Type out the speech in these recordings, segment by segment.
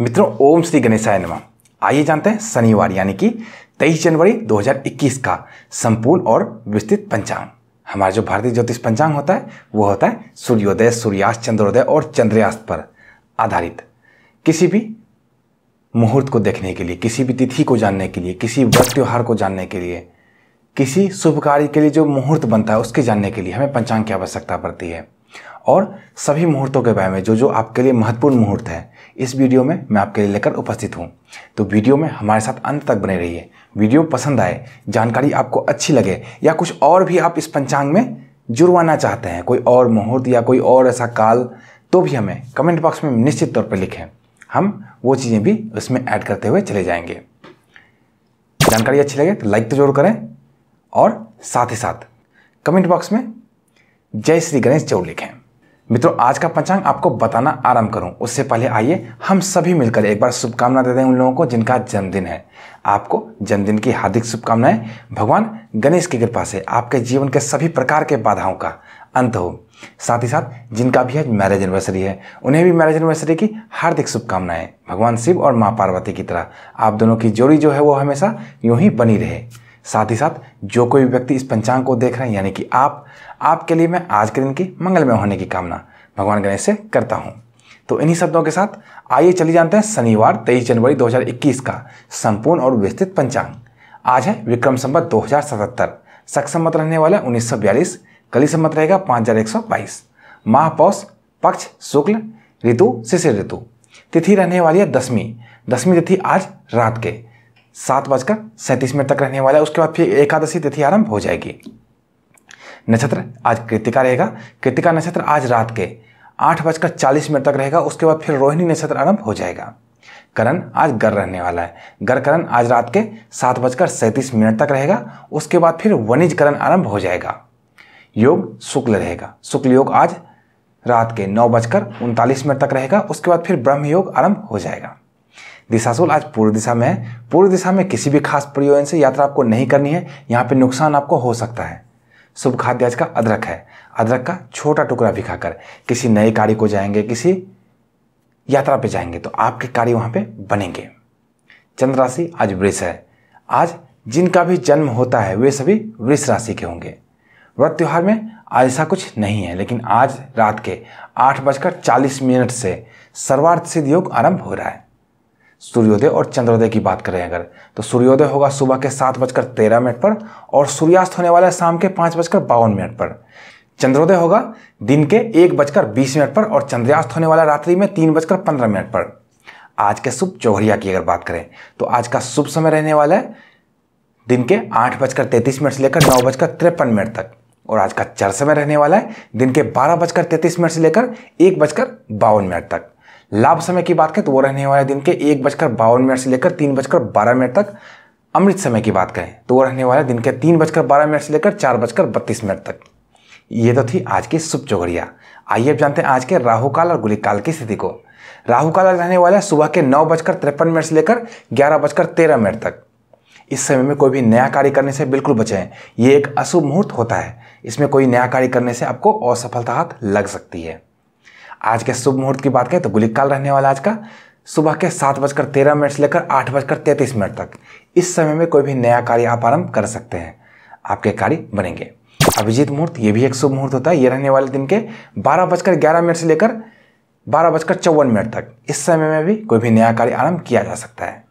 मित्रों ओम श्री गणेशाय नमः आइए जानते हैं शनिवार यानी कि 23 जनवरी 2021 का संपूर्ण और विस्तृत पंचांग हमारा जो भारतीय ज्योतिष पंचांग होता है वो होता है सूर्योदय सूर्यास्त चंद्रोदय और चंद्रयास्त पर आधारित किसी भी मुहूर्त को देखने के लिए किसी भी तिथि को जानने के लिए किसी व्रत त्यौहार को जानने के लिए किसी शुभ कार्य के लिए जो मुहूर्त बनता है उसके जानने के लिए हमें पंचांग की आवश्यकता पड़ती है और सभी मुहूर्तों के बारे में जो जो आपके लिए महत्वपूर्ण मुहूर्त है इस वीडियो में मैं आपके लिए लेकर उपस्थित हूँ तो वीडियो में हमारे साथ अंत तक बने रहिए वीडियो पसंद आए जानकारी आपको अच्छी लगे या कुछ और भी आप इस पंचांग में जुड़वाना चाहते हैं कोई और मुहूर्त या कोई और ऐसा काल तो भी हमें कमेंट बॉक्स में निश्चित तौर पर लिखें हम वो चीज़ें भी उसमें ऐड करते हुए चले जाएंगे जानकारी अच्छी लगे तो लाइक तो जरूर करें और साथ ही साथ कमेंट बॉक्स में जय श्री गणेश जरूर लिखें मित्रों आज का पंचांग आपको बताना आरंभ करूं उससे पहले आइए हम सभी मिलकर एक बार शुभकामना देते हैं उन लोगों को जिनका जन्मदिन है आपको जन्मदिन की हार्दिक शुभकामनाएं भगवान गणेश की कृपा से आपके जीवन के सभी प्रकार के बाधाओं का अंत हो साथ ही साथ जिनका भी आज मैरिज एनिवर्सरी है उन्हें भी मैरिज एनिवर्सरी की हार्दिक शुभकामनाएं भगवान शिव और माँ पार्वती की तरह आप दोनों की जोड़ी जो है वो हमेशा यूं ही बनी रहे साथ ही साथ जो कोई व्यक्ति इस पंचांग को देख रहे हैं यानी कि आप आपके लिए मैं आज के दिन की मंगलमय होने की कामना भगवान गणेश से करता हूँ तो इन्हीं शब्दों के साथ आइए चले जानते हैं शनिवार 23 जनवरी 2021 का संपूर्ण और विस्तृत पंचांग आज है विक्रम संबत दो हज़ार सतहत्तर रहने वाला उन्नीस सौ बयालीस कली संबत रहेगा पाँच हज़ार एक सौ बाईस माह पौष पक्ष शुक्ल ऋतु शिशिर ऋतु तिथि रहने वाली है दसवीं दसवीं तिथि आज रात के सात बजकर सैंतीस मिनट तक रहने वाला है उसके बाद फिर एकादशी तिथि आरंभ हो जाएगी नक्षत्र आज कृतिका रहेगा कृतिका नक्षत्र आज रात के आठ बजकर चालीस मिनट तक रहेगा उसके बाद फिर रोहिणी नक्षत्र आरंभ हो जाएगा करण आज गर रहने वाला है गर करण आज रात के सात बजकर सैंतीस मिनट तक रहेगा उसके बाद फिर वनिज करण आरंभ हो जाएगा योग शुक्ल रहेगा शुक्ल योग आज रात के नौ बजकर उनतालीस मिनट तक रहेगा उसके बाद फिर ब्रह्म योग आरंभ हो जाएगा दिशाशुल आज पूर्व दिशा में है पूर्व दिशा में किसी भी खास प्रयोजन से यात्रा आपको नहीं करनी है यहाँ पे नुकसान आपको हो सकता है शुभ खाद्य आज का अदरक है अदरक का छोटा टुकड़ा भी खाकर किसी नए कार्य को जाएंगे किसी यात्रा पे जाएंगे तो आपके कार्य वहाँ पे बनेंगे चंद्र राशि आज वृष है आज जिनका भी जन्म होता है वे सभी वृष राशि के होंगे व्रत त्यौहार में ऐसा कुछ नहीं है लेकिन आज रात के आठ बजकर चालीस मिनट से सर्वार्थ सिद्ध योग आरंभ हो रहा है सूर्योदय और चंद्रोदय की बात करें अगर तो सूर्योदय होगा सुबह के सात बजकर तेरह मिनट पर और सूर्यास्त होने वाला है शाम के पाँच बजकर बावन मिनट पर चंद्रोदय होगा दिन के एक बजकर बीस मिनट पर और चंद्रयास्त होने वाला रात्रि में तीन बजकर पंद्रह मिनट पर आज के शुभ चौहरिया की अगर बात करें तो आज का शुभ समय रहने वाला है दिन के आठ बजकर तैंतीस मिनट से लेकर नौ बजकर तिरपन मिनट तक और आज का चर समय रहने वाला है दिन के बारह बजकर तैंतीस मिनट से लेकर एक बजकर बावन मिनट तक लाभ समय की बात करें तो वो रहने वाला दिन के एक बजकर बावन मिनट से लेकर तीन बजकर बारह मिनट तक अमृत समय की बात करें तो वो रहने वाला दिन के तीन बजकर बारह मिनट से लेकर चार बजकर बत्तीस मिनट तक ये तो थी आज की शुभ चौघड़िया आइए अब जानते हैं आज के राहुकाल और गुलिकाल की स्थिति को राहुकाल रहने वाला है सुबह के नौ बजकर तिरपन मिनट से लेकर ग्यारह बजकर तेरह मिनट तक इस समय में कोई भी नया कार्य करने से बिल्कुल बचें ये एक अशुभ मुहूर्त होता है इसमें कोई नया कार्य करने से आपको असफलता हाथ लग सकती है आज के शुभ मुहूर्त की बात करें तो गुलिकाल रहने वाला आज का सुबह के सात बजकर तेरह मिनट से लेकर आठ बजकर तैंतीस मिनट तक इस समय में कोई भी नया कार्य आप आरंभ कर सकते हैं आपके कार्य बनेंगे अभिजीत मुहूर्त ये भी एक शुभ मुहूर्त होता है ये रहने वाले दिन के बारह बजकर ग्यारह मिनट से लेकर बारह बजकर चौवन मिनट तक इस समय में भी कोई भी नया कार्य आरंभ किया जा सकता है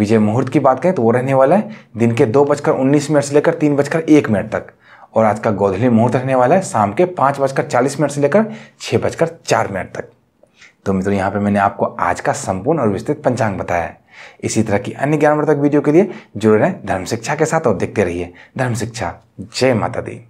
विजय मुहूर्त की बात करें तो वो रहने वाला है दिन के दो बजकर उन्नीस मिनट से लेकर तीन बजकर एक मिनट तक और आज का गोधली मुहूर्त रहने वाला है शाम के पाँच बजकर चालीस मिनट से लेकर छः बजकर चार मिनट तक तो मित्रों यहाँ पे मैंने आपको आज का संपूर्ण और विस्तृत पंचांग बताया है इसी तरह की अन्य ज्ञानवर्धक वीडियो के लिए जुड़े रहें धर्म शिक्षा के साथ और देखते रहिए धर्म शिक्षा जय माता दी